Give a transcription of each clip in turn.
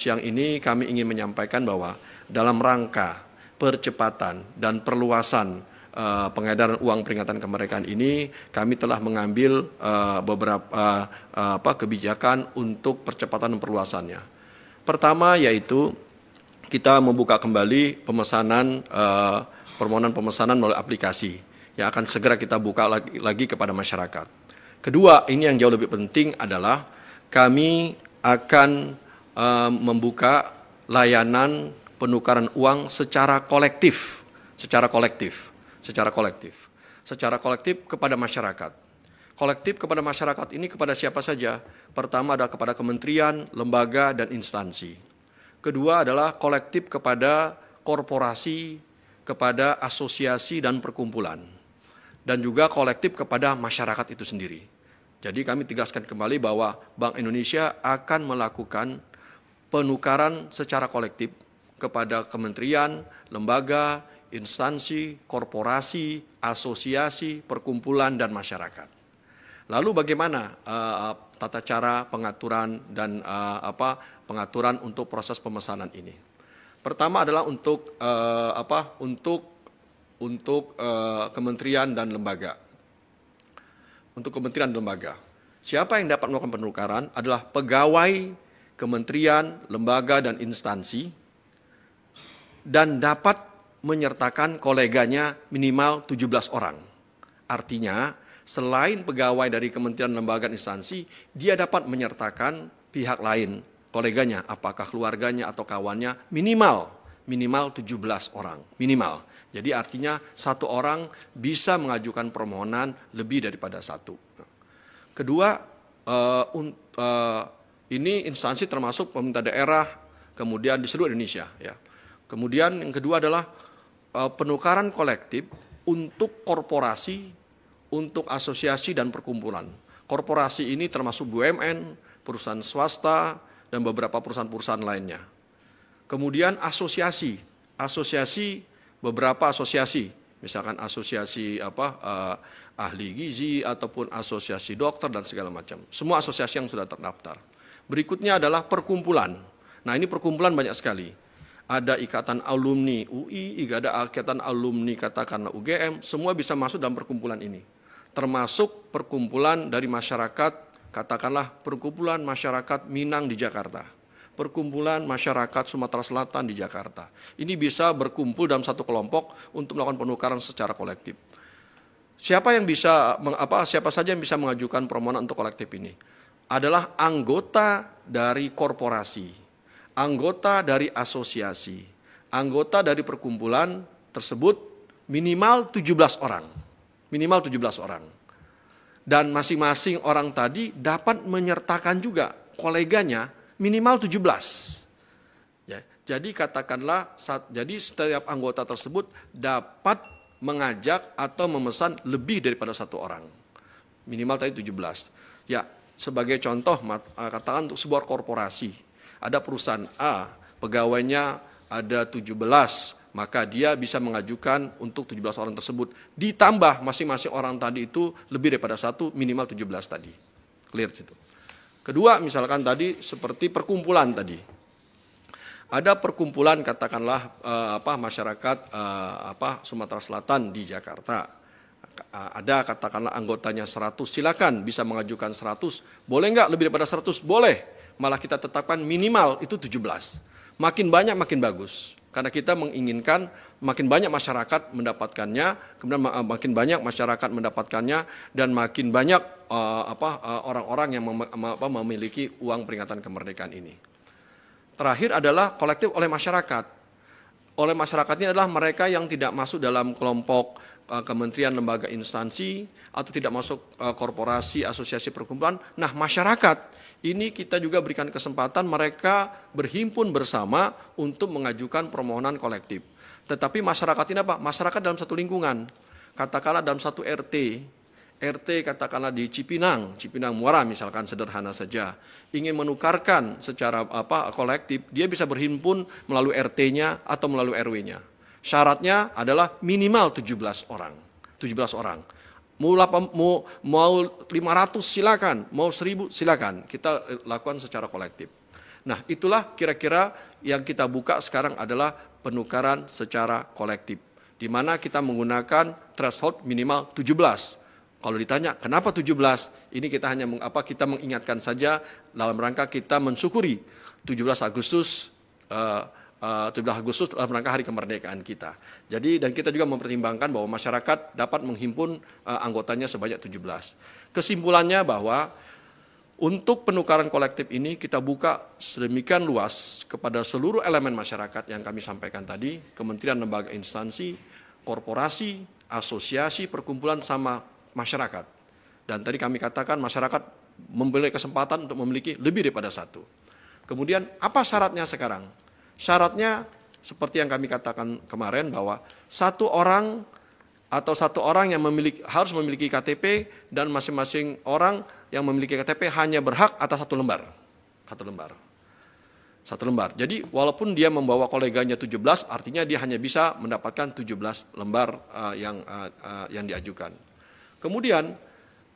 Siang ini kami ingin menyampaikan bahwa dalam rangka percepatan dan perluasan uh, pengedaran uang peringatan kemerdekaan ini, kami telah mengambil uh, beberapa uh, apa, kebijakan untuk percepatan dan perluasannya. Pertama yaitu kita membuka kembali pemesanan uh, permohonan pemesanan melalui aplikasi yang akan segera kita buka lagi, lagi kepada masyarakat. Kedua, ini yang jauh lebih penting adalah kami akan Eh, membuka layanan penukaran uang secara kolektif, secara kolektif, secara kolektif, secara kolektif kepada masyarakat. Kolektif kepada masyarakat ini kepada siapa saja? Pertama adalah kepada kementerian, lembaga, dan instansi. Kedua adalah kolektif kepada korporasi, kepada asosiasi dan perkumpulan. Dan juga kolektif kepada masyarakat itu sendiri. Jadi kami tegaskan kembali bahwa Bank Indonesia akan melakukan penukaran secara kolektif kepada kementerian, lembaga, instansi, korporasi, asosiasi, perkumpulan, dan masyarakat. Lalu bagaimana uh, tata cara pengaturan dan uh, apa pengaturan untuk proses pemesanan ini? Pertama adalah untuk uh, apa untuk untuk uh, kementerian dan lembaga. Untuk kementerian dan lembaga. Siapa yang dapat melakukan penukaran adalah pegawai kementerian, lembaga, dan instansi, dan dapat menyertakan koleganya minimal 17 orang. Artinya, selain pegawai dari kementerian, lembaga, dan instansi, dia dapat menyertakan pihak lain, koleganya, apakah keluarganya atau kawannya, minimal, minimal 17 orang, minimal. Jadi artinya satu orang bisa mengajukan permohonan lebih daripada satu. Kedua, uh, uh, ini instansi termasuk pemerintah daerah, kemudian di seluruh Indonesia. Ya. Kemudian yang kedua adalah uh, penukaran kolektif untuk korporasi, untuk asosiasi dan perkumpulan. Korporasi ini termasuk BUMN, perusahaan swasta, dan beberapa perusahaan-perusahaan lainnya. Kemudian asosiasi, asosiasi beberapa asosiasi, misalkan asosiasi apa uh, ahli gizi ataupun asosiasi dokter dan segala macam. Semua asosiasi yang sudah terdaftar. Berikutnya adalah perkumpulan. Nah ini perkumpulan banyak sekali. Ada ikatan alumni UI, ada ikatan alumni katakanlah UGM, semua bisa masuk dalam perkumpulan ini. Termasuk perkumpulan dari masyarakat, katakanlah perkumpulan masyarakat Minang di Jakarta. Perkumpulan masyarakat Sumatera Selatan di Jakarta. Ini bisa berkumpul dalam satu kelompok untuk melakukan penukaran secara kolektif. Siapa yang bisa apa siapa saja yang bisa mengajukan permohonan untuk kolektif ini? adalah anggota dari korporasi, anggota dari asosiasi, anggota dari perkumpulan tersebut minimal 17 orang. Minimal 17 orang. Dan masing-masing orang tadi dapat menyertakan juga koleganya minimal 17. Ya, jadi katakanlah jadi setiap anggota tersebut dapat mengajak atau memesan lebih daripada satu orang. Minimal tadi 17. Ya, sebagai contoh, eh, katakan untuk sebuah korporasi, ada perusahaan A, pegawainya ada 17, maka dia bisa mengajukan untuk 17 orang tersebut. Ditambah masing-masing orang tadi itu lebih daripada satu, minimal 17 tadi. Clear itu Kedua, misalkan tadi seperti perkumpulan tadi. Ada perkumpulan katakanlah eh, apa masyarakat eh, apa Sumatera Selatan di Jakarta ada katakanlah anggotanya 100, silakan bisa mengajukan 100. Boleh nggak lebih daripada 100? Boleh. Malah kita tetapkan minimal itu 17. Makin banyak makin bagus. Karena kita menginginkan makin banyak masyarakat mendapatkannya, kemudian makin banyak masyarakat mendapatkannya dan makin banyak uh, apa uh, orang-orang yang mem apa, memiliki uang peringatan kemerdekaan ini. Terakhir adalah kolektif oleh masyarakat. Oleh masyarakatnya adalah mereka yang tidak masuk dalam kelompok Eh, kementerian, lembaga instansi, atau tidak masuk eh, korporasi, asosiasi perkumpulan. Nah, masyarakat ini kita juga berikan kesempatan mereka berhimpun bersama untuk mengajukan permohonan kolektif. Tetapi masyarakat ini apa? Masyarakat dalam satu lingkungan. Katakanlah dalam satu RT, RT katakanlah di Cipinang, Cipinang Muara misalkan sederhana saja, ingin menukarkan secara apa kolektif, dia bisa berhimpun melalui RT-nya atau melalui RW-nya. Syaratnya adalah minimal 17 orang. 17 orang. Mau, mau, mau 500 silakan, mau 1000 silakan. Kita eh, lakukan secara kolektif. Nah itulah kira-kira yang kita buka sekarang adalah penukaran secara kolektif. Di mana kita menggunakan threshold minimal 17. Kalau ditanya kenapa 17? Ini kita hanya meng, apa kita mengingatkan saja dalam rangka kita mensyukuri 17 Agustus uh, 17 eh, Agustus dalam rangka hari kemerdekaan kita. Jadi dan kita juga mempertimbangkan bahwa masyarakat dapat menghimpun uh, anggotanya sebanyak 17. Kesimpulannya bahwa untuk penukaran kolektif ini kita buka sedemikian luas kepada seluruh elemen masyarakat yang kami sampaikan tadi, kementerian, lembaga, instansi, korporasi, asosiasi, perkumpulan sama masyarakat. Dan tadi kami katakan masyarakat memiliki kesempatan untuk memiliki lebih daripada satu. Kemudian apa syaratnya sekarang? Syaratnya seperti yang kami katakan kemarin bahwa satu orang atau satu orang yang memiliki harus memiliki KTP dan masing-masing orang yang memiliki KTP hanya berhak atas satu lembar. Satu lembar. Satu lembar. Jadi walaupun dia membawa koleganya 17 artinya dia hanya bisa mendapatkan 17 lembar uh, yang uh, uh, yang diajukan. Kemudian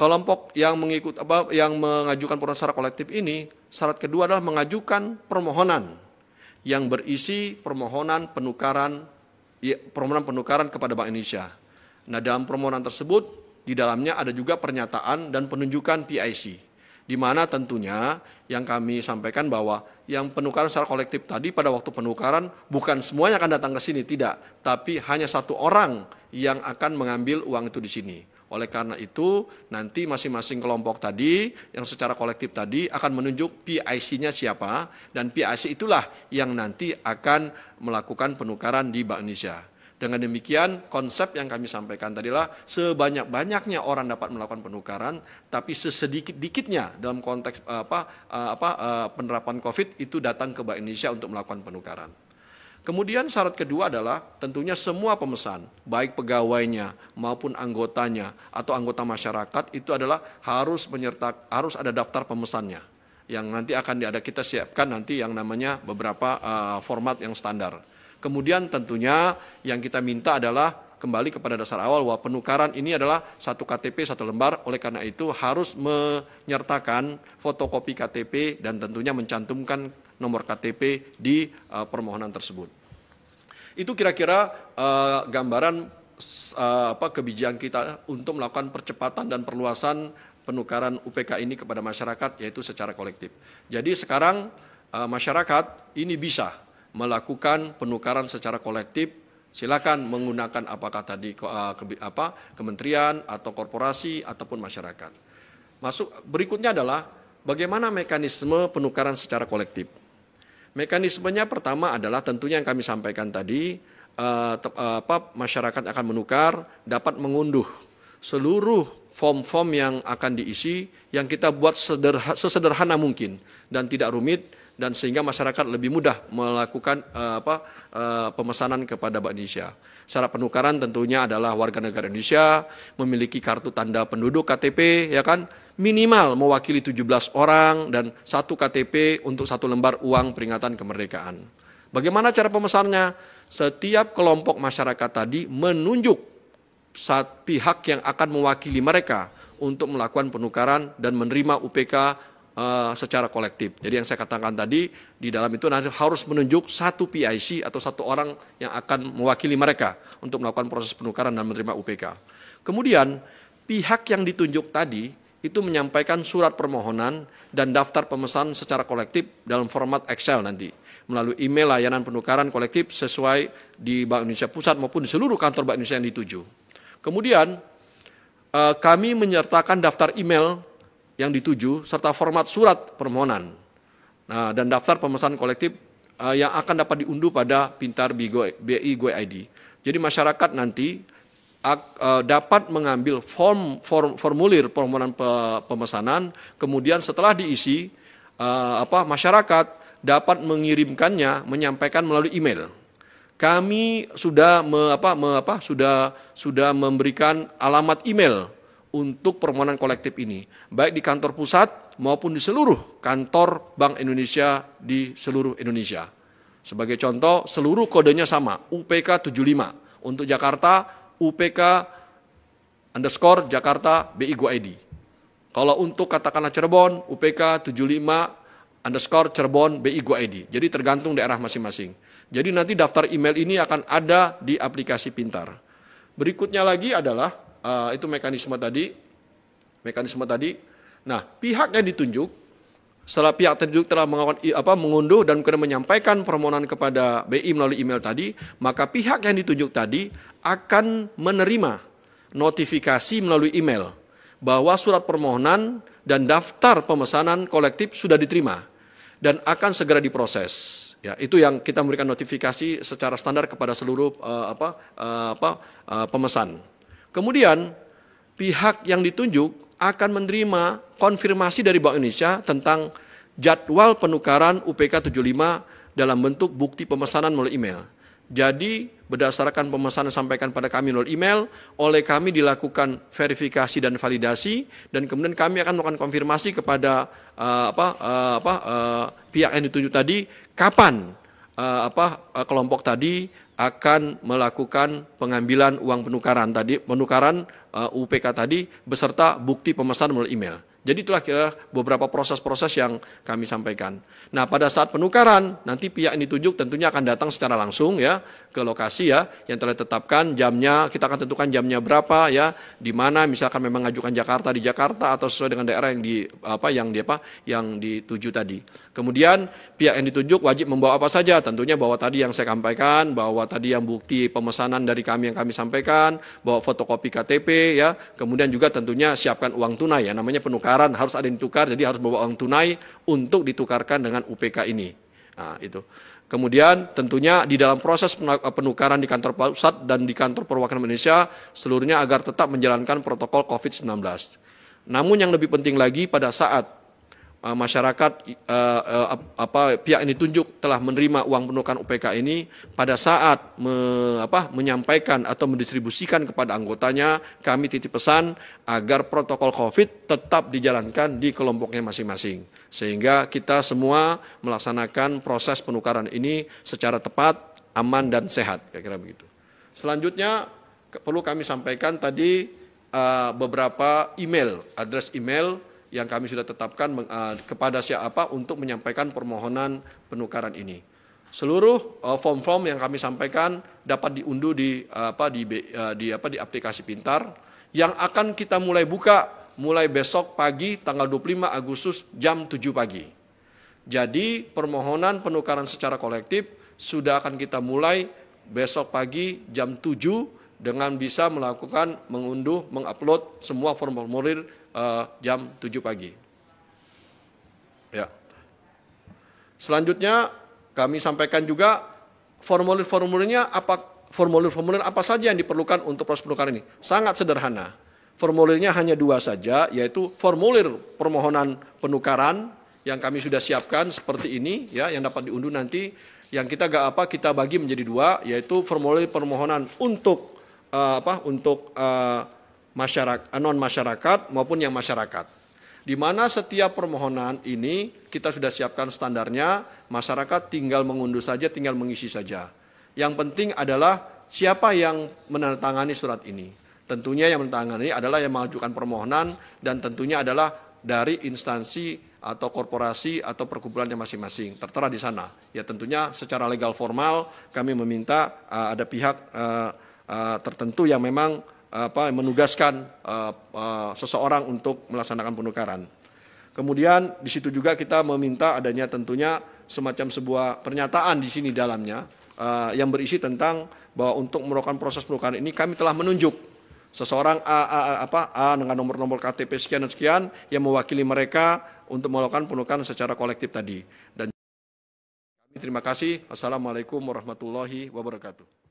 kelompok yang mengikut apa yang mengajukan permohonan secara kolektif ini syarat kedua adalah mengajukan permohonan yang berisi permohonan penukaran ya, permohonan penukaran kepada Bank Indonesia. Nah, dalam permohonan tersebut di dalamnya ada juga pernyataan dan penunjukan PIC di mana tentunya yang kami sampaikan bahwa yang penukaran secara kolektif tadi pada waktu penukaran bukan semuanya akan datang ke sini tidak, tapi hanya satu orang yang akan mengambil uang itu di sini. Oleh karena itu, nanti masing-masing kelompok tadi yang secara kolektif tadi akan menunjuk PIC-nya siapa dan PIC itulah yang nanti akan melakukan penukaran di Bank Indonesia. Dengan demikian, konsep yang kami sampaikan tadilah sebanyak-banyaknya orang dapat melakukan penukaran, tapi sesedikit-dikitnya dalam konteks eh, apa eh, apa eh, penerapan Covid itu datang ke Bank Indonesia untuk melakukan penukaran. Kemudian syarat kedua adalah tentunya semua pemesan, baik pegawainya maupun anggotanya atau anggota masyarakat itu adalah harus menyerta harus ada daftar pemesannya yang nanti akan ada kita siapkan nanti yang namanya beberapa uh, format yang standar. Kemudian tentunya yang kita minta adalah kembali kepada dasar awal bahwa penukaran ini adalah satu KTP satu lembar oleh karena itu harus menyertakan fotokopi KTP dan tentunya mencantumkan nomor KTP di uh, permohonan tersebut. Itu kira-kira uh, gambaran uh, apa kebijakan kita untuk melakukan percepatan dan perluasan penukaran UPK ini kepada masyarakat yaitu secara kolektif. Jadi sekarang uh, masyarakat ini bisa melakukan penukaran secara kolektif silakan menggunakan apakah tadi uh, ke, apa kementerian atau korporasi ataupun masyarakat. Masuk berikutnya adalah bagaimana mekanisme penukaran secara kolektif. Mekanismenya pertama adalah tentunya yang kami sampaikan tadi, eh, eh, masyarakat akan menukar dapat mengunduh seluruh form-form yang akan diisi yang kita buat sederha, sesederhana mungkin dan tidak rumit dan sehingga masyarakat lebih mudah melakukan uh, apa uh, pemesanan kepada Bank Indonesia. Syarat penukaran tentunya adalah warga negara Indonesia memiliki kartu tanda penduduk KTP ya kan minimal mewakili 17 orang dan satu KTP untuk satu lembar uang peringatan kemerdekaan. Bagaimana cara pemesannya? Setiap kelompok masyarakat tadi menunjuk saat pihak yang akan mewakili mereka untuk melakukan penukaran dan menerima UPK uh, secara kolektif. Jadi yang saya katakan tadi di dalam itu harus menunjuk satu PIC atau satu orang yang akan mewakili mereka untuk melakukan proses penukaran dan menerima UPK. Kemudian pihak yang ditunjuk tadi itu menyampaikan surat permohonan dan daftar pemesan secara kolektif dalam format Excel nanti melalui email layanan penukaran kolektif sesuai di Bank Indonesia Pusat maupun di seluruh kantor Bank Indonesia yang dituju. Kemudian eh, kami menyertakan daftar email yang dituju serta format surat permohonan. Nah, dan daftar pemesan kolektif uh, yang akan dapat diunduh pada Pintar BI go id. Jadi masyarakat nanti uh, dapat mengambil form, form formulir permohonan pe, pemesanan, kemudian setelah diisi uh, apa masyarakat dapat mengirimkannya menyampaikan melalui email kami sudah me, apa, me, apa, sudah sudah memberikan alamat email untuk permohonan kolektif ini, baik di kantor pusat maupun di seluruh kantor Bank Indonesia di seluruh Indonesia. Sebagai contoh, seluruh kodenya sama, UPK 75. Untuk Jakarta, UPK underscore Jakarta BI Go ID. Kalau untuk katakanlah Cirebon, UPK 75 underscore Cirebon BI Go ID. Jadi tergantung daerah masing-masing. Jadi nanti daftar email ini akan ada di aplikasi pintar. Berikutnya lagi adalah Eh, itu mekanisme tadi mekanisme tadi nah pihak yang ditunjuk setelah pihak tertunjuk telah apa mengunduh dan kemudian menyampaikan permohonan kepada BI melalui email tadi maka pihak yang ditunjuk tadi akan menerima notifikasi melalui email bahwa surat permohonan dan daftar pemesanan kolektif sudah diterima dan akan segera diproses. Ya, itu yang kita memberikan notifikasi secara standar kepada seluruh uh, apa, uh, apa, uh, pemesan. Kemudian pihak yang ditunjuk akan menerima konfirmasi dari Bank Indonesia tentang jadwal penukaran UPK 75 dalam bentuk bukti pemesanan melalui email. Jadi berdasarkan pemesanan sampaikan pada kami melalui email, oleh kami dilakukan verifikasi dan validasi dan kemudian kami akan melakukan konfirmasi kepada uh, apa uh, apa uh, pihak yang ditunjuk tadi kapan uh, apa uh, kelompok tadi akan melakukan pengambilan uang penukaran tadi, penukaran uh, eh, UPK tadi beserta bukti pemesan melalui email. Jadi itulah kira beberapa proses-proses yang kami sampaikan. Nah, pada saat penukaran nanti pihak yang ditunjuk tentunya akan datang secara langsung ya ke lokasi ya yang telah ditetapkan jamnya, kita akan tentukan jamnya berapa ya, di mana misalkan memang ngajukan Jakarta di Jakarta atau sesuai dengan daerah yang di apa yang di apa yang dituju tadi. Kemudian pihak yang ditunjuk wajib membawa apa saja? Tentunya bahwa tadi yang saya sampaikan, bahwa tadi yang bukti pemesanan dari kami yang kami sampaikan, bahwa fotokopi KTP ya. Kemudian juga tentunya siapkan uang tunai ya, namanya penukaran harus ada yang ditukar, jadi harus bawa uang tunai untuk ditukarkan dengan UPK ini. Nah, itu. Kemudian tentunya di dalam proses penukaran di kantor pusat dan di kantor perwakilan Indonesia seluruhnya agar tetap menjalankan protokol COVID-19. Namun yang lebih penting lagi pada saat Ah, masyarakat ah, ah, apa pihak ini tunjuk telah menerima uang penukaran UPK ini pada saat me, apa, menyampaikan atau mendistribusikan kepada anggotanya kami titip pesan agar protokol Covid tetap dijalankan di kelompoknya masing-masing sehingga kita semua melaksanakan proses penukaran ini secara tepat, aman dan sehat kira-kira begitu. Selanjutnya perlu kami sampaikan tadi beberapa email, address email yang kami sudah tetapkan uh, kepada siapa untuk menyampaikan permohonan penukaran ini. Seluruh eh, form-form uh, yang kami sampaikan dapat diunduh di uh, apa di, uh, di apa di aplikasi pintar yang akan kita mulai buka mulai besok pagi tanggal 25 Agustus jam 7 pagi. Jadi permohonan penukaran secara kolektif sudah akan kita mulai besok pagi jam 7 dengan bisa melakukan mengunduh, mengupload semua formulir Eh, jam 7 pagi. Ya. Selanjutnya kami sampaikan juga formulir-formulirnya apa formulir-formulir apa saja yang diperlukan untuk proses penukaran ini. Sangat sederhana. Formulirnya hanya dua saja, yaitu formulir permohonan penukaran yang kami sudah siapkan seperti ini, ya, yang dapat diunduh nanti. Yang kita gak apa kita bagi menjadi dua, yaitu formulir permohonan untuk uh, apa untuk uh, Eh, masyarakat, non masyarakat maupun yang masyarakat. Di mana setiap permohonan ini kita sudah siapkan standarnya, masyarakat tinggal mengunduh saja, tinggal mengisi saja. Yang penting adalah siapa yang menandatangani surat ini. Tentunya yang menandatangani adalah yang mengajukan permohonan dan tentunya adalah dari instansi atau korporasi atau perkumpulannya masing-masing tertera di sana. Ya tentunya secara legal formal kami meminta uh, ada pihak uh, uh, tertentu yang memang apa menugaskan uh, uh, seseorang untuk melaksanakan penukaran. Kemudian di situ juga kita meminta adanya tentunya semacam sebuah pernyataan di sini dalamnya uh, yang berisi tentang bahwa untuk melakukan proses penukaran ini kami telah menunjuk seseorang A, A, A apa A dengan nomor-nomor KTP sekian dan sekian yang mewakili mereka untuk melakukan penukaran secara kolektif tadi. Dan terima kasih. Assalamualaikum warahmatullahi wabarakatuh.